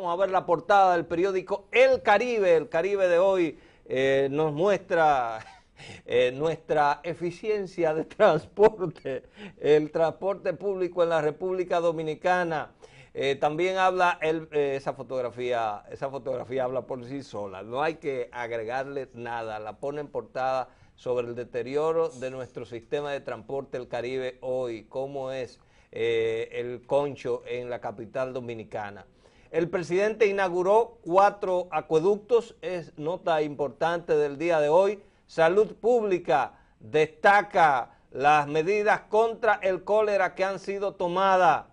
Vamos a ver la portada del periódico El Caribe. El Caribe de hoy eh, nos muestra eh, nuestra eficiencia de transporte, el transporte público en la República Dominicana. Eh, también habla esa fotografía, esa fotografía habla por sí sola, no hay que agregarle nada, la pone en portada sobre el deterioro de nuestro sistema de transporte El Caribe hoy, cómo es el concho en la capital dominicana. El presidente inauguró cuatro acueductos, es nota importante del día de hoy. Salud Pública destaca las medidas contra el cólera que han sido tomadas.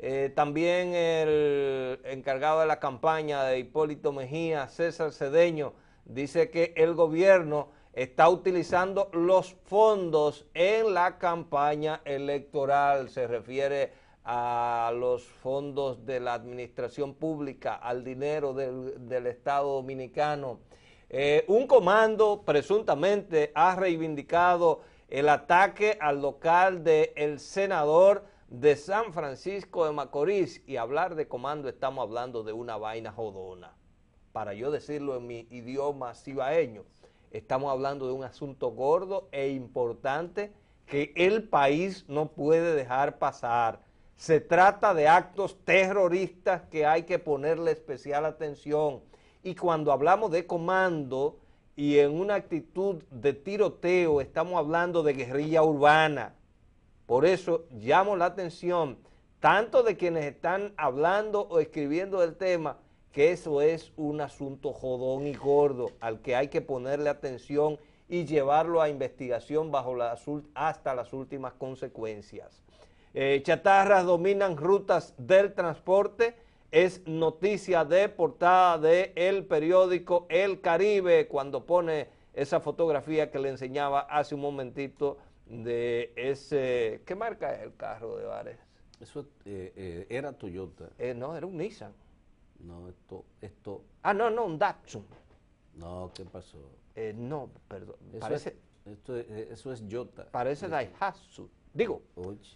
Eh, también el encargado de la campaña de Hipólito Mejía, César Cedeño, dice que el gobierno está utilizando los fondos en la campaña electoral. Se refiere a los fondos de la administración pública, al dinero del, Estado dominicano. Eh, un comando presuntamente ha reivindicado el ataque al local del senador de San Francisco de Macorís y hablar de comando estamos hablando de una vaina jodona. Para yo decirlo en mi idioma cibaeño, estamos hablando de un asunto gordo e importante que el país no puede dejar pasar. Se trata de actos terroristas que hay que ponerle especial atención. Y cuando hablamos de comando y en una actitud de tiroteo, estamos hablando de guerrilla urbana. Por eso llamo la atención tanto de quienes están hablando o escribiendo el tema, que eso es un asunto jodón y gordo al que hay que ponerle atención y llevarlo a investigación bajo hasta las últimas consecuencias. Eh, chatarras dominan rutas del transporte. Es noticia de portada de el periódico El Caribe cuando pone esa fotografía que le enseñaba hace un momentito de ese... ¿Qué marca es el carro de Vares? Eso eh, eh, era Toyota. no, era un Nissan. No, esto, esto... Ah, no, no, un Datsun. No, ¿qué pasó? no, perdón. Eso Es, esto, eso es Jota. Parece Daihatsu. Digo,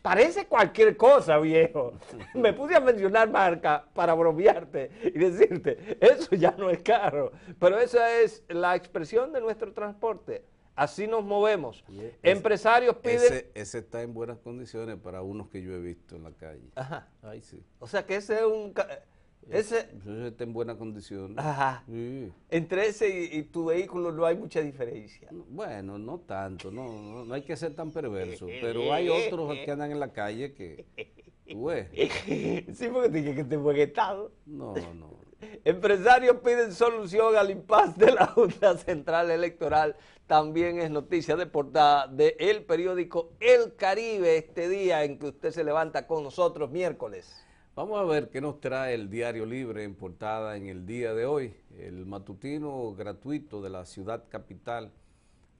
parece cualquier cosa, viejo. Me puse a mencionar marca para bromearte y decirte, eso ya no es carro. Pero esa es la expresión de nuestro transporte. Así nos movemos. Empresarios piden... Ese, ese, está en buenas condiciones para unos que yo he visto en la calle. Ajá. Ay, sí. O sea que ese es un... Ese, pues, pues, está en buena condición Ajá. Entre ese y, tu vehículo no hay mucha diferencia. Bueno, no tanto, no, no, hay que ser tan perverso, pero hay otros que andan en la calle que... Sí, porque dije que te fue estado. No, no. Empresarios piden solución al impasse de la Junta Central Electoral. También es noticia de portada del periódico El Caribe este día en que usted se levanta con nosotros miércoles. Vamos a ver qué nos trae el Diario Libre en portada en el día de hoy. El matutino gratuito de la ciudad capital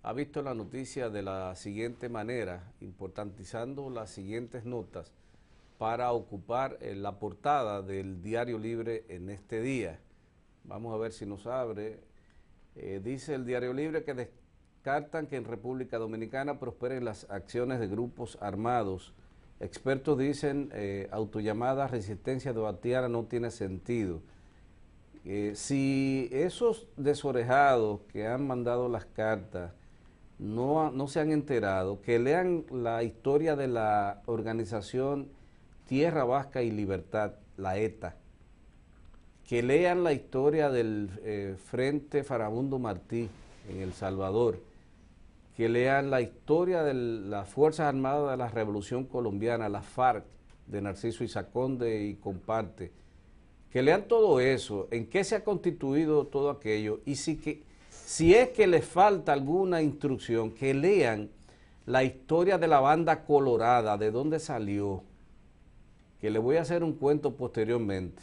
ha visto la noticia de la siguiente manera, importantizando las siguientes notas para ocupar eh, la portada del Diario Libre en este día. Vamos a ver si nos abre. Eh, dice el Diario Libre que descartan que en República Dominicana prosperen las acciones de grupos armados Expertos dicen eh, autollamada resistencia Batiara no tiene sentido. Eh, si esos desorejados que han mandado las cartas no, se han enterado, que lean la historia de la organización Tierra Vasca y Libertad, la ETA, que lean la historia del eh, Frente Farabundo Martí en El Salvador, que lean la historia de las Fuerzas Armadas de la Revolución Colombiana, la FARC, de Narciso Isaconde y comparte, que lean todo eso, en qué se ha constituido todo aquello y si, que, si es que les falta alguna instrucción, que lean la historia de la banda colorada, de dónde salió, que le voy a hacer un cuento posteriormente.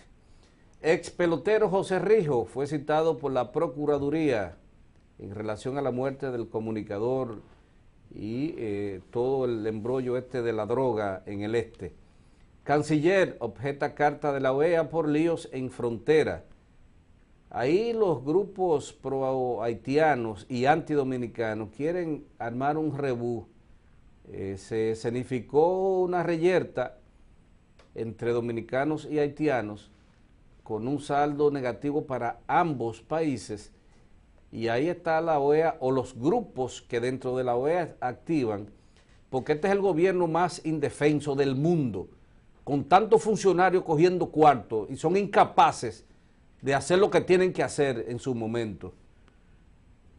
Ex pelotero José Rijo fue citado por la Procuraduría en relación a la muerte del comunicador y eh, todo el embrollo este de la droga en el este. Canciller objeta carta de la OEA por líos en frontera. Ahí los grupos pro haitianos y antidominicanos quieren armar un rebú. Eh, se escenificó una reyerta entre dominicanos y haitianos con un saldo negativo para ambos países y ahí está la OEA o los grupos que dentro de la OEA activan, porque este es el gobierno más indefenso del mundo, con tantos funcionarios cogiendo cuartos y son incapaces de hacer lo que tienen que hacer en su momento.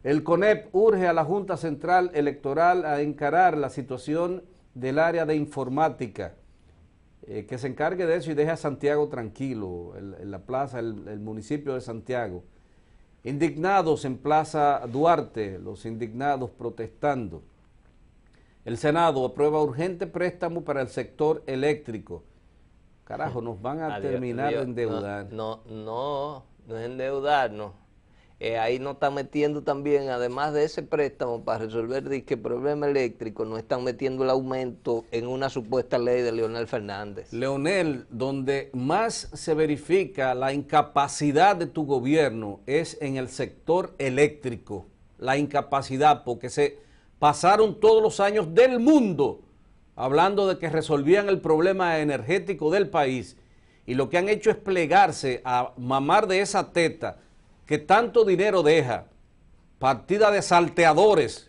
El CONEP urge a la Junta Central Electoral a encarar la situación del área de informática, eh, que se encargue de eso y deje a Santiago tranquilo, en la plaza, el municipio de Santiago. Indignados en Plaza Duarte, los indignados protestando. El Senado aprueba urgente préstamo para el sector eléctrico. Carajo, nos van a terminar endeudando. No, no, no, no es endeudarnos, eh, ahí no está metiendo también, además de ese préstamo para resolver el problema eléctrico, no están metiendo el aumento en una supuesta ley de Leonel Fernández. Leonel, donde más se verifica la incapacidad de tu gobierno es en el sector eléctrico. La incapacidad, porque se pasaron todos los años del mundo hablando de que resolvían el problema energético del país y lo que han hecho es plegarse a mamar de esa teta que tanto dinero deja, partida de salteadores,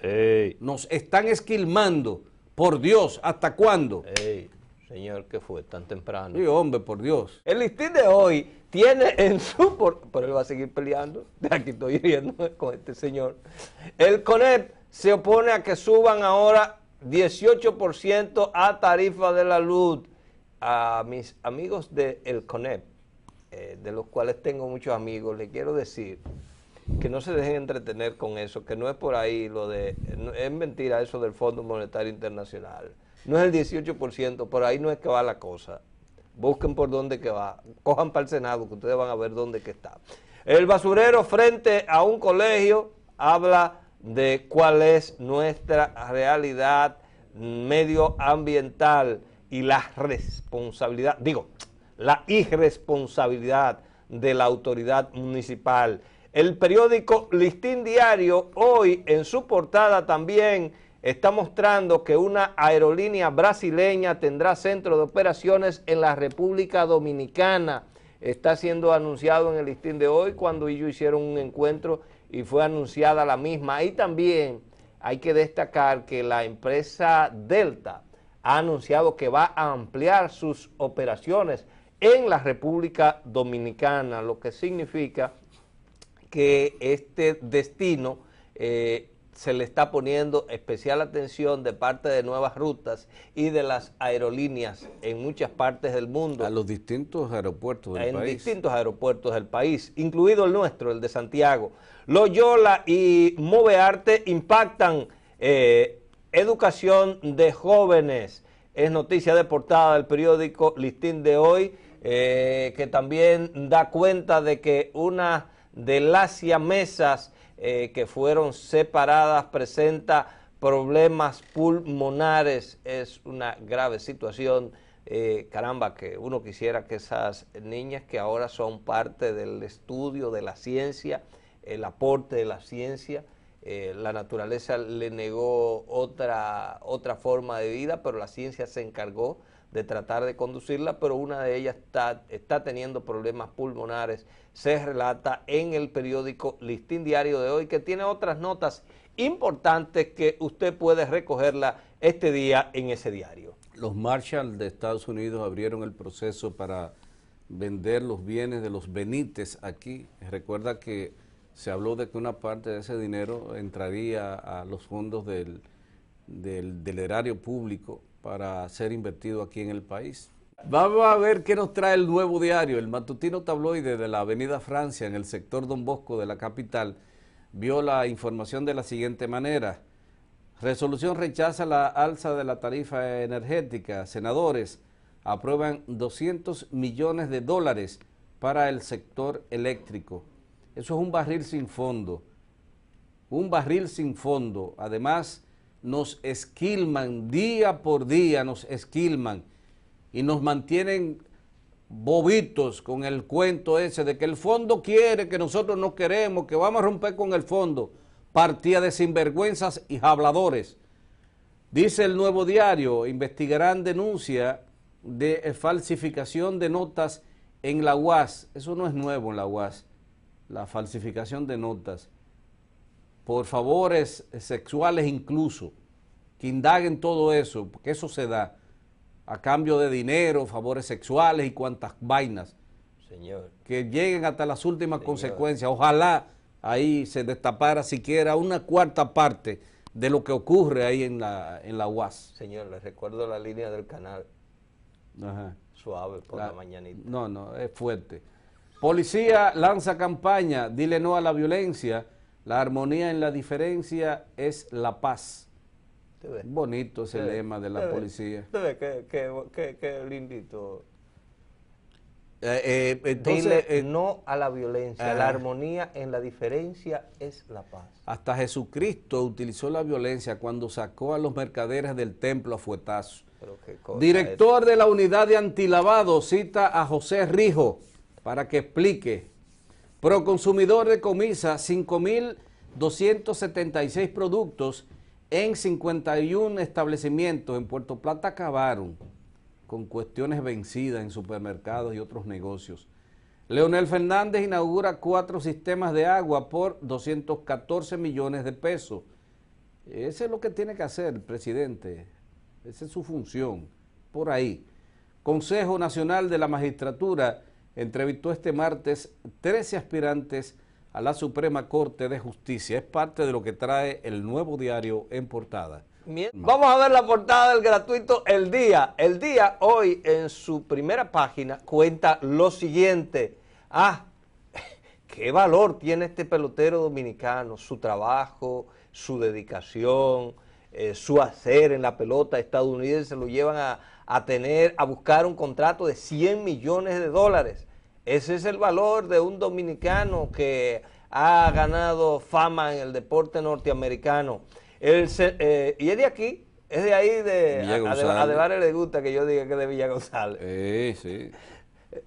nos están esquilmando. Por Dios, ¿hasta cuándo? Ey. Señor, ¿qué fue tan temprano? Sí, hombre, por Dios. El listín de hoy tiene en su... Por, pero él va a seguir peleando. de Aquí estoy riendo con este señor. El CONEP se opone a que suban ahora 18% a tarifa de la luz. A mis amigos del el CONEP, eh, de los cuales tengo muchos amigos, le quiero decir que no se dejen entretener con eso, que no es por ahí lo de, es mentira eso del Fondo Monetario Internacional. No es el 18%, por ahí no es que va la cosa. Busquen por dónde que va, cojan para el Senado, que ustedes van a ver dónde que está. El basurero frente a un colegio habla de cuál es nuestra realidad medioambiental y la responsabilidad, digo, la irresponsabilidad de la autoridad municipal. El periódico Listín Diario hoy en su portada también está mostrando que una aerolínea brasileña tendrá centro de operaciones en la República Dominicana. Está siendo anunciado en el listín de hoy cuando ellos hicieron un encuentro y fue anunciada la misma. Y también hay que destacar que la empresa Delta ha anunciado que va a ampliar sus operaciones en la República Dominicana, lo que significa que este destino eh, se le está poniendo especial atención de parte de nuevas rutas y de las aerolíneas en muchas partes del mundo. A los distintos aeropuertos del país. En distintos aeropuertos del país, incluido el nuestro, el de Santiago. Loyola y Movearte impactan eh, educación de jóvenes. Es noticia de portada del periódico Listín de hoy eh, que también da cuenta de que una de las siamesas eh, que fueron separadas presenta problemas pulmonares. Es una grave situación. Eh, caramba, que uno quisiera que esas niñas que ahora son parte del estudio de la ciencia, el aporte de la ciencia, la naturaleza le negó otra forma de vida, pero la ciencia se encargó de tratar de conducirla, pero una de ellas está, está teniendo problemas pulmonares. Se relata en el periódico Listín Diario de hoy, que tiene otras notas importantes que usted puede recogerla este día en ese diario. Los Marshall de Estados Unidos abrieron el proceso para vender los bienes de los Benítez aquí. Recuerda que se habló de que una parte de ese dinero entraría a los fondos del, del erario público para ser invertido aquí en el país. Vamos a ver qué nos trae el nuevo diario. El matutino tabloide de la Avenida Francia, en el sector Don Bosco de la capital, vio la información de la siguiente manera. Resolución rechaza la alza de la tarifa energética. Senadores aprueban 200 millones de dólares para el sector eléctrico. Eso es un barril sin fondo. Un barril sin fondo. Además, nos esquilman día por día, nos esquilman y nos mantienen bobitos con el cuento ese de que el fondo quiere, que nosotros no queremos, que vamos a romper con el fondo. Partía de sinvergüenzas y habladores. Dice el nuevo diario, investigarán denuncia de falsificación de notas en la UAS. Eso no es nuevo en la UAS, la falsificación de notas por favores sexuales incluso, que indaguen todo eso, porque eso se da a cambio de dinero, favores sexuales y cuantas vainas. Señor. Que lleguen hasta las últimas consecuencias. Ojalá ahí se destapara siquiera una cuarta parte de lo que ocurre ahí en la, en la UAS. Señor, le recuerdo la línea del canal. Ajá. Suave por la ah, mañanita. No, no, es fuerte. Policía lanza campaña, dile no a la violencia. La armonía en la diferencia es la paz. Bonito ese lema de la policía. Qué, qué, qué, lindito. Eh, eh, Dile eh, no a la violencia. la armonía en la diferencia es la paz. Hasta Jesucristo utilizó la violencia cuando sacó a los mercaderes del templo a fuetazos. Director de la unidad de antilavado cita a José Rijo para que explique Proconsumidor Comisa, 5.276 productos en 51 establecimientos en Puerto Plata acabaron con cuestiones vencidas en supermercados y otros negocios. Leonel Fernández inaugura cuatro sistemas de agua por 214 millones de pesos. Ese es lo que tiene que hacer el presidente. Esa es su función. Por ahí. Consejo Nacional de la Magistratura entrevistó este martes 13 aspirantes a la Suprema Corte de Justicia. Es parte de lo que trae el nuevo diario en portada. Vamos a ver la portada del gratuito El Día. El Día hoy en su primera página cuenta lo siguiente. Ah, qué valor tiene este pelotero dominicano, su trabajo, su dedicación, eh, su hacer en la pelota estadounidense, lo llevan a, a tener, a buscar un contrato de 100 millones de dólares. Ese es el valor de un dominicano que ha ganado fama en el deporte norteamericano. Eh, y es de aquí, es de ahí, de Adebar le gusta que yo diga que es de Villa González. sí. Eh,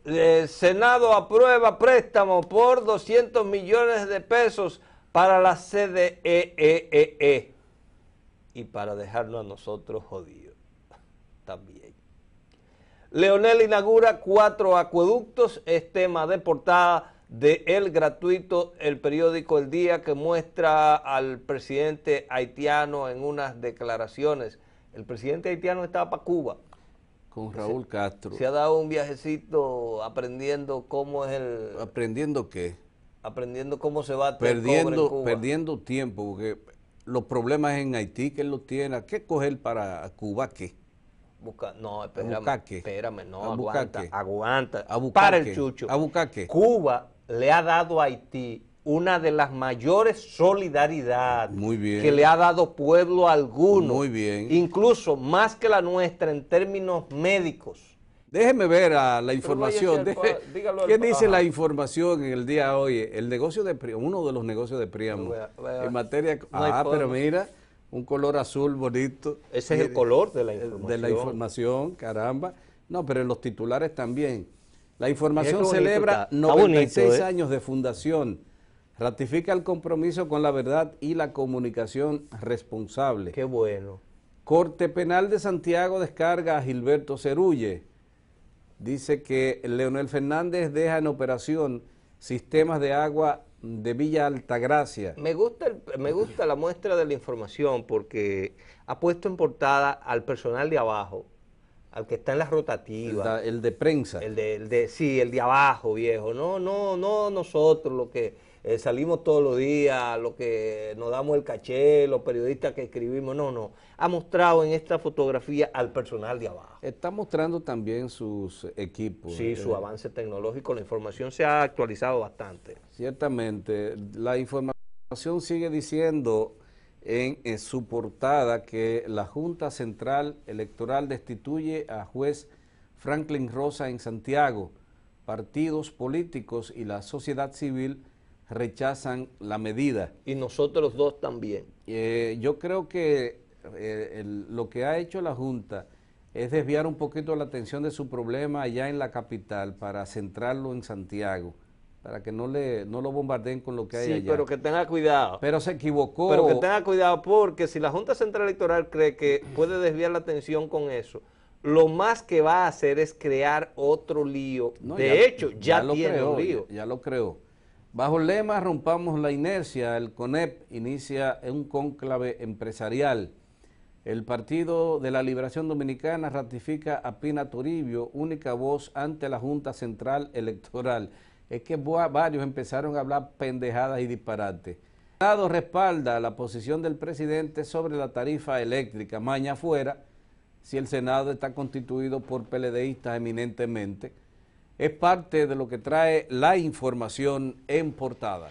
el Senado aprueba préstamo por 200 millones de pesos para la CDEEE e e e. y para dejarnos a nosotros jodidos también. Leonel inaugura cuatro acueductos, es tema de portada de El Gratuito, el periódico El Día, que muestra al presidente haitiano en unas declaraciones. El presidente haitiano estaba para Cuba. Con Raúl Castro. Se ha dado un viajecito aprendiendo cómo es el... ¿Aprendiendo qué? Aprendiendo cómo se va a perdiendo, Perdiendo tiempo, porque los problemas en Haití que él los tiene, qué coger para Cuba qué? Busca, no, espérame, no, aguanta, aguanta. Para el chucho. qué, Cuba le ha dado a Haití una de las mayores solidaridades que le ha dado pueblo alguno. Muy bien. Incluso más que la nuestra en términos médicos. Déjeme ver la información. ¿Qué dice la información en el día de hoy? El negocio de uno de los negocios de Priamo. en materia. ah, pero mira un color azul bonito. Ese es el eh, color de la información. Eh, de la información, caramba. No, pero en los titulares también. La información celebra 96 ¿eh? años de fundación. Ratifica el compromiso con la verdad y la comunicación responsable. Qué bueno. Corte Penal de Santiago descarga a Gilberto Cerulle. Dice que Leonel Fernández deja en operación sistemas de agua de Villa Altagracia. Me gusta, me gusta la muestra de la información porque ha puesto en portada al personal de abajo, al que está en las rotativas. El, el de prensa. el de, sí, el de abajo, viejo. No, no, no nosotros, lo que eh, salimos todos los días, lo que nos damos el caché, los periodistas que escribimos, no, no. Ha mostrado en esta fotografía al personal de abajo. Está mostrando también sus equipos. Sí, su eh. avance tecnológico, la información se ha actualizado bastante. Ciertamente, la información sigue diciendo en su portada que la Junta Central Electoral destituye a juez Franklin Rosa en Santiago, partidos políticos y la sociedad civil rechazan la medida. Y nosotros dos también. Eh, yo creo que eh, lo que ha hecho la Junta es desviar un poquito la atención de su problema allá en la capital para centrarlo en Santiago para que no le no lo bombardeen con lo que hay allá. Sí, pero que tenga cuidado. Pero se equivocó. Pero que tenga cuidado porque si la Junta Central Electoral cree que puede desviar la atención con eso, lo más que va a hacer es crear otro lío. de hecho, ya, tiene un lío. Ya, ya lo creó. Bajo el lema Rompamos la inercia, el CONEP inicia un cónclave empresarial. El Partido de la Liberación Dominicana ratifica a Pina Toribio, única voz ante la Junta Central Electoral. Es que varios empezaron a hablar pendejadas y disparates. El Senado respalda la posición del presidente sobre la tarifa eléctrica. Maña fuera, si el Senado está constituido por PLDistas eminentemente es parte de lo que trae la información en portada.